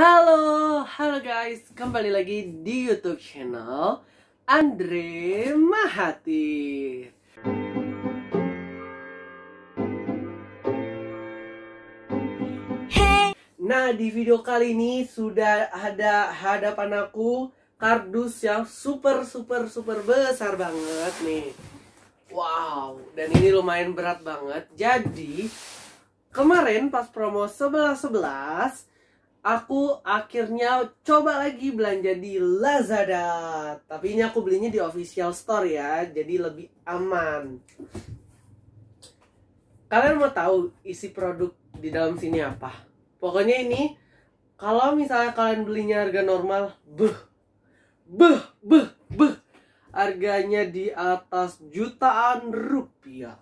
Halo, halo guys, kembali lagi di YouTube channel Andre Mahati. Hey. Nah, di video kali ini sudah ada hadapan aku kardus yang super super super besar banget nih. Wow, dan ini lumayan berat banget. Jadi, kemarin pas promo sebelas sebelas aku akhirnya coba lagi belanja di Lazada. Tapi ini aku belinya di official store ya, jadi lebih aman. Kalian mau tahu isi produk di dalam sini apa? Pokoknya ini kalau misalnya kalian belinya harga normal, beh, beh, beh, beh, harganya di atas jutaan rupiah.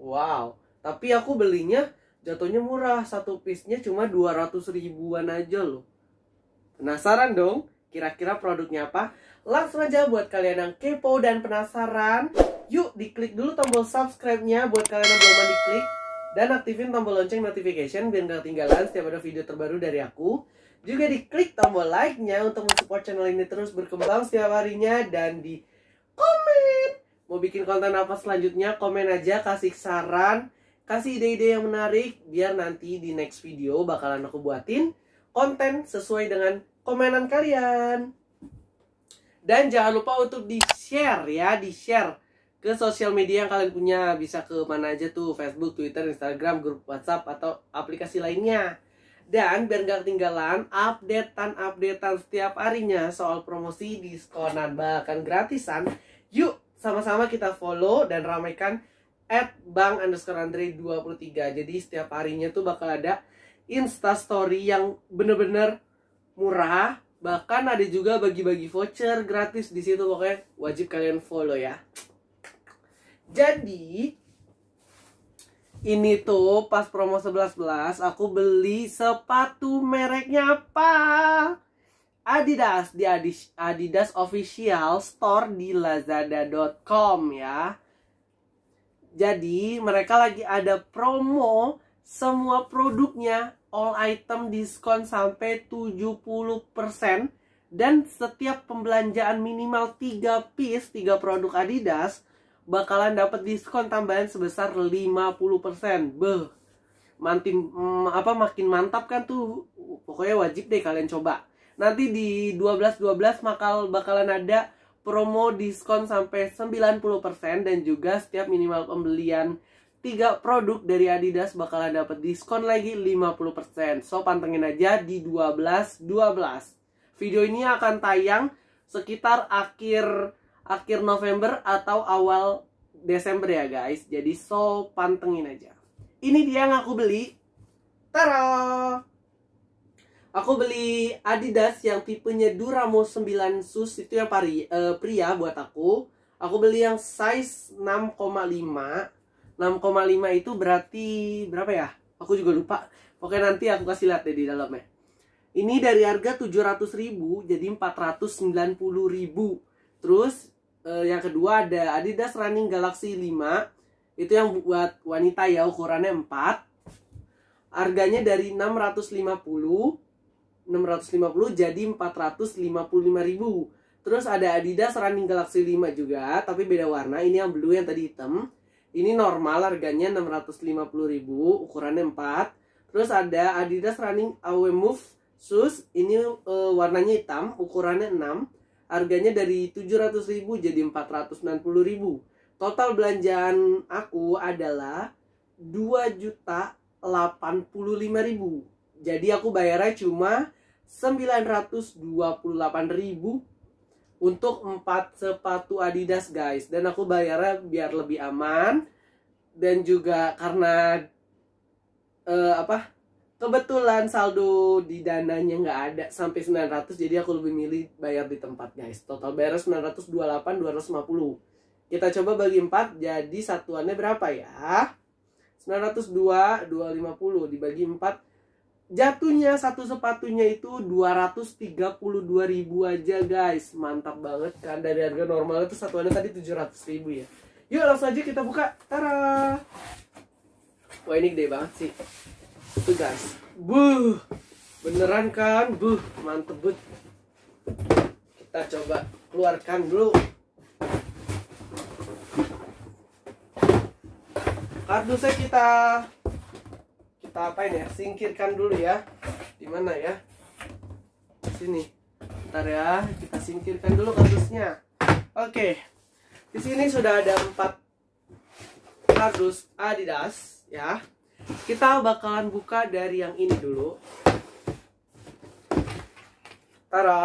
Wow, tapi aku belinya jatuhnya murah satu piece-nya cuma 200 ribuan aja loh penasaran dong kira-kira produknya apa langsung aja buat kalian yang kepo dan penasaran yuk diklik dulu tombol subscribe-nya buat kalian yang belum diklik dan aktifin tombol lonceng notification biar gak ketinggalan setiap ada video terbaru dari aku juga diklik tombol like-nya untuk mensupport channel ini terus berkembang setiap harinya dan di komen mau bikin konten apa selanjutnya komen aja kasih saran Kasih ide-ide yang menarik biar nanti di next video bakalan aku buatin konten sesuai dengan komenan kalian. Dan jangan lupa untuk di-share ya, di-share ke sosial media yang kalian punya. Bisa ke mana aja tuh, Facebook, Twitter, Instagram, grup WhatsApp, atau aplikasi lainnya. Dan biar nggak ketinggalan updatean-updatean setiap harinya soal promosi, diskonan, bahkan gratisan. Yuk sama-sama kita follow dan ramaikan at bang underscore andre 23 jadi setiap harinya tuh bakal ada insta story yang bener-bener murah bahkan ada juga bagi-bagi voucher gratis di situ pokoknya wajib kalian follow ya jadi ini tuh pas promo 11 aku beli sepatu mereknya apa? Adidas di Adidas Official Store di lazada.com ya. Jadi mereka lagi ada promo semua produknya all item diskon sampai 70% dan setiap pembelanjaan minimal 3 piece 3 produk Adidas bakalan dapat diskon tambahan sebesar 50%. Beh. Mantin apa makin mantap kan tuh. Pokoknya wajib deh kalian coba. Nanti di 12 12 bakal bakalan ada promo diskon sampai 90% dan juga setiap minimal pembelian 3 produk dari Adidas bakal dapat diskon lagi 50%. So pantengin aja di 12 12. Video ini akan tayang sekitar akhir akhir November atau awal Desember ya guys. Jadi so pantengin aja. Ini dia yang aku beli. Taro! Aku beli Adidas yang tipenya Duramo 9 sus itu yang pari, uh, pria buat aku. Aku beli yang size 6,5. 6,5 itu berarti berapa ya? Aku juga lupa. Oke nanti aku kasih lihat deh di dalamnya. Ini dari harga 700.000 jadi 490.000. Terus eh, yang kedua ada Adidas Running Galaxy 5. Itu yang buat wanita ya ukurannya 4. Harganya dari 650. 650 jadi 455 ribu Terus ada Adidas Running Galaxy 5 juga, tapi beda warna. Ini yang blue yang tadi hitam. Ini normal harganya 650.000, ukurannya 4. Terus ada Adidas Running Away Move Shoes, ini e, warnanya hitam, ukurannya 6. Harganya dari 700.000 jadi 460.000. Total belanjaan aku adalah 2 juta 85 ribu jadi aku bayarnya cuma 928.000 untuk 4 sepatu Adidas guys. Dan aku bayarnya biar lebih aman dan juga karena uh, apa? Kebetulan saldo di dananya nggak ada sampai 900 jadi aku lebih milih bayar di tempat guys. Total bayar 928 250 kita coba bagi 4 jadi satuannya berapa ya 902 250 dibagi 4 Jatuhnya satu sepatunya itu 232 ribu aja guys Mantap banget kan Dari harga normal itu satuannya tadi 700 ribu ya Yuk langsung aja kita buka Tara Wah ini gede banget sih Itu guys Buh Beneran kan Buh mantep bud Kita coba keluarkan dulu kardusnya kita kita apain ya singkirkan dulu ya di mana ya sini ntar ya kita singkirkan dulu kardusnya oke di sini sudah ada empat kardus Adidas ya kita bakalan buka dari yang ini dulu Tara.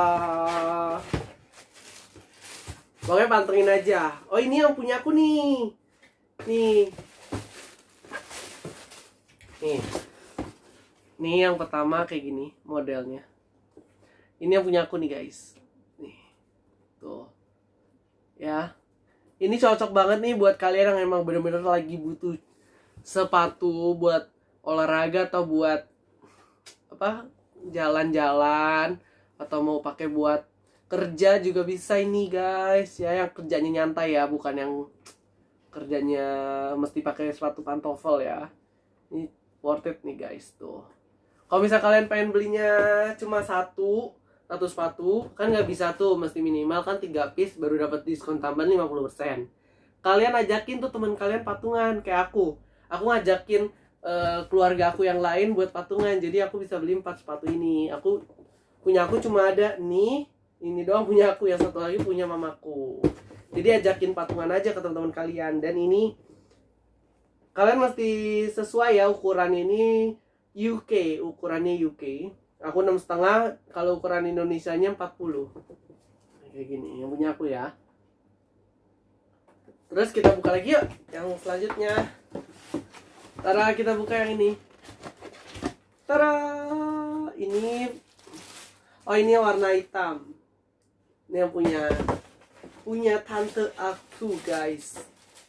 Pokoknya pantengin aja. Oh ini yang punya aku nih. Nih. Nih. Ini yang pertama kayak gini modelnya. Ini yang punya aku nih guys. Nih. Tuh. Ya. Ini cocok banget nih buat kalian yang emang bener-bener lagi butuh sepatu buat olahraga atau buat apa jalan-jalan atau mau pakai buat kerja juga bisa ini guys ya yang kerjanya nyantai ya bukan yang kerjanya mesti pakai sepatu pantofel ya ini worth it nih guys tuh kalau misal kalian pengen belinya cuma satu satu sepatu kan nggak bisa tuh mesti minimal kan tiga piece baru dapat diskon tambahan 50% kalian ajakin tuh teman kalian patungan kayak aku aku ngajakin uh, keluarga aku yang lain buat patungan jadi aku bisa beli empat sepatu ini aku punya aku cuma ada nih ini doang punya aku yang satu lagi punya mamaku jadi ajakin patungan aja ke teman-teman kalian dan ini kalian mesti sesuai ya ukuran ini UK ukurannya UK aku enam setengah kalau ukuran Indonesia nya 40 kayak gini yang punya aku ya terus kita buka lagi yuk yang selanjutnya Tara kita buka yang ini Tara ini oh ini warna hitam ini yang punya punya tante aku guys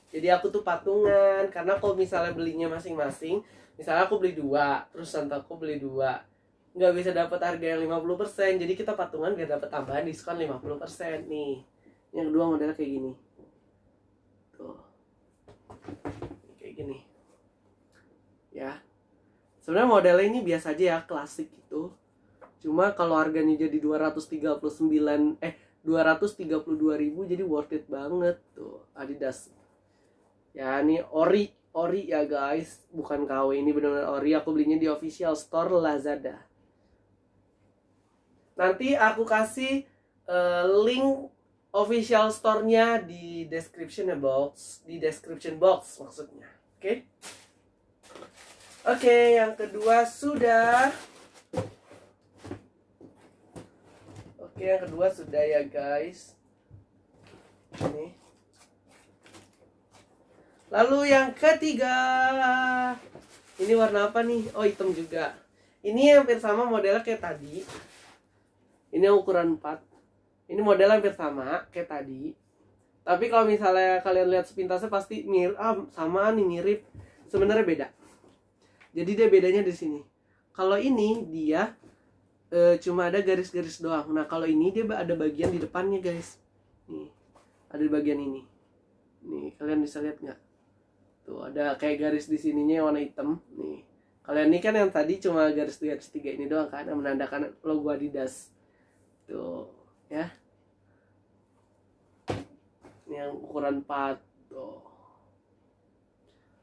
jadi aku tuh patungan karena kalau misalnya belinya masing-masing misalnya aku beli dua terus tante aku beli dua nggak bisa dapat harga yang 50% jadi kita patungan biar dapat tambahan diskon 50% nih yang kedua modelnya kayak gini tuh kayak gini ya sebenarnya modelnya ini biasa aja ya klasik gitu cuma kalau harganya jadi 239 eh 232 ribu jadi worth it banget tuh Adidas ya ini ori ori ya guys bukan KW ini benar-benar ori aku belinya di official store Lazada nanti aku kasih uh, link official store-nya di description box, di description box maksudnya. Oke. Okay? Oke, okay, yang kedua sudah. Oke, okay, yang kedua sudah ya, guys. Ini. Lalu yang ketiga, ini warna apa nih? Oh hitam juga. Ini hampir sama modelnya kayak tadi. Ini ukuran 4. Ini model hampir sama kayak tadi. Tapi kalau misalnya kalian lihat sepintasnya pasti mirip, ah, sama nih mirip. Sebenarnya beda. Jadi dia bedanya di sini. Kalau ini dia e, cuma ada garis-garis doang. Nah kalau ini dia ada bagian di depannya guys. Nih ada di bagian ini. Nih kalian bisa lihat nggak? tuh gitu. ada kayak garis di sininya yang warna hitam nih kalau ini kan yang tadi cuma garis garis tiga ini doang kan yang menandakan logo Adidas tuh ya ini yang ukuran 4 tuh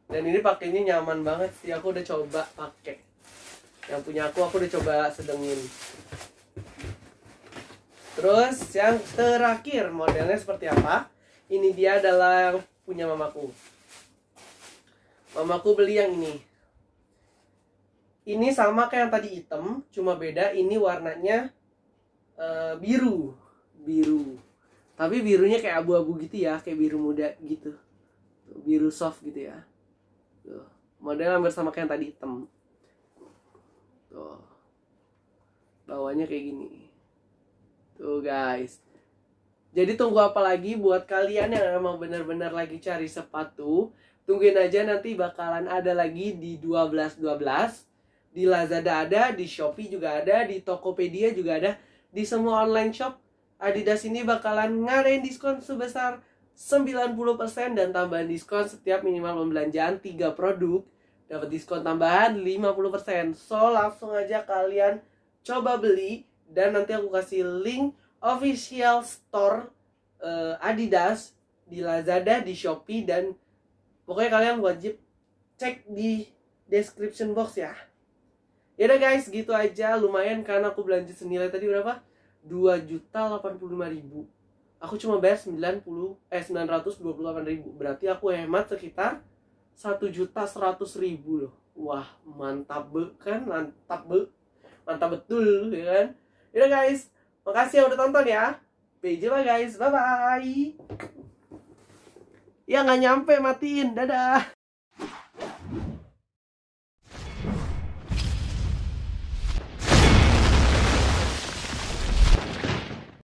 dan ini pakainya nyaman banget sih aku udah coba pakai yang punya aku aku udah coba sedengin terus yang terakhir modelnya seperti apa ini dia adalah yang punya mamaku mamaku beli yang ini ini sama kayak yang tadi hitam cuma beda ini warnanya uh, biru biru tapi birunya kayak abu-abu gitu ya kayak biru muda gitu biru soft gitu ya Tuh. model hampir sama kayak yang tadi hitam Tuh. bawahnya kayak gini tuh guys jadi tunggu apa lagi buat kalian yang emang bener-bener lagi cari sepatu Tungguin aja nanti bakalan ada lagi di 12.12 12. Di Lazada ada, di Shopee juga ada, di Tokopedia juga ada Di semua online shop Adidas ini bakalan ngadain diskon sebesar 90% dan tambahan diskon setiap minimal pembelanjaan 3 produk dapat diskon tambahan 50%. So langsung aja kalian coba beli dan nanti aku kasih link official store uh, Adidas di Lazada, di Shopee dan pokoknya kalian wajib cek di description box ya Yaudah guys, gitu aja. Lumayan karena aku belanja senilai tadi berapa? 2.085.000 ribu. Aku cuma bayar 90 eh 928 ribu. Berarti aku hemat sekitar 1.100.000 loh. Wah, mantap be kan? Mantap be. Mantap betul ya kan? Yaudah guys, makasih yang udah tonton ya. Jumpa guys, bye bye ya nggak nyampe matiin dadah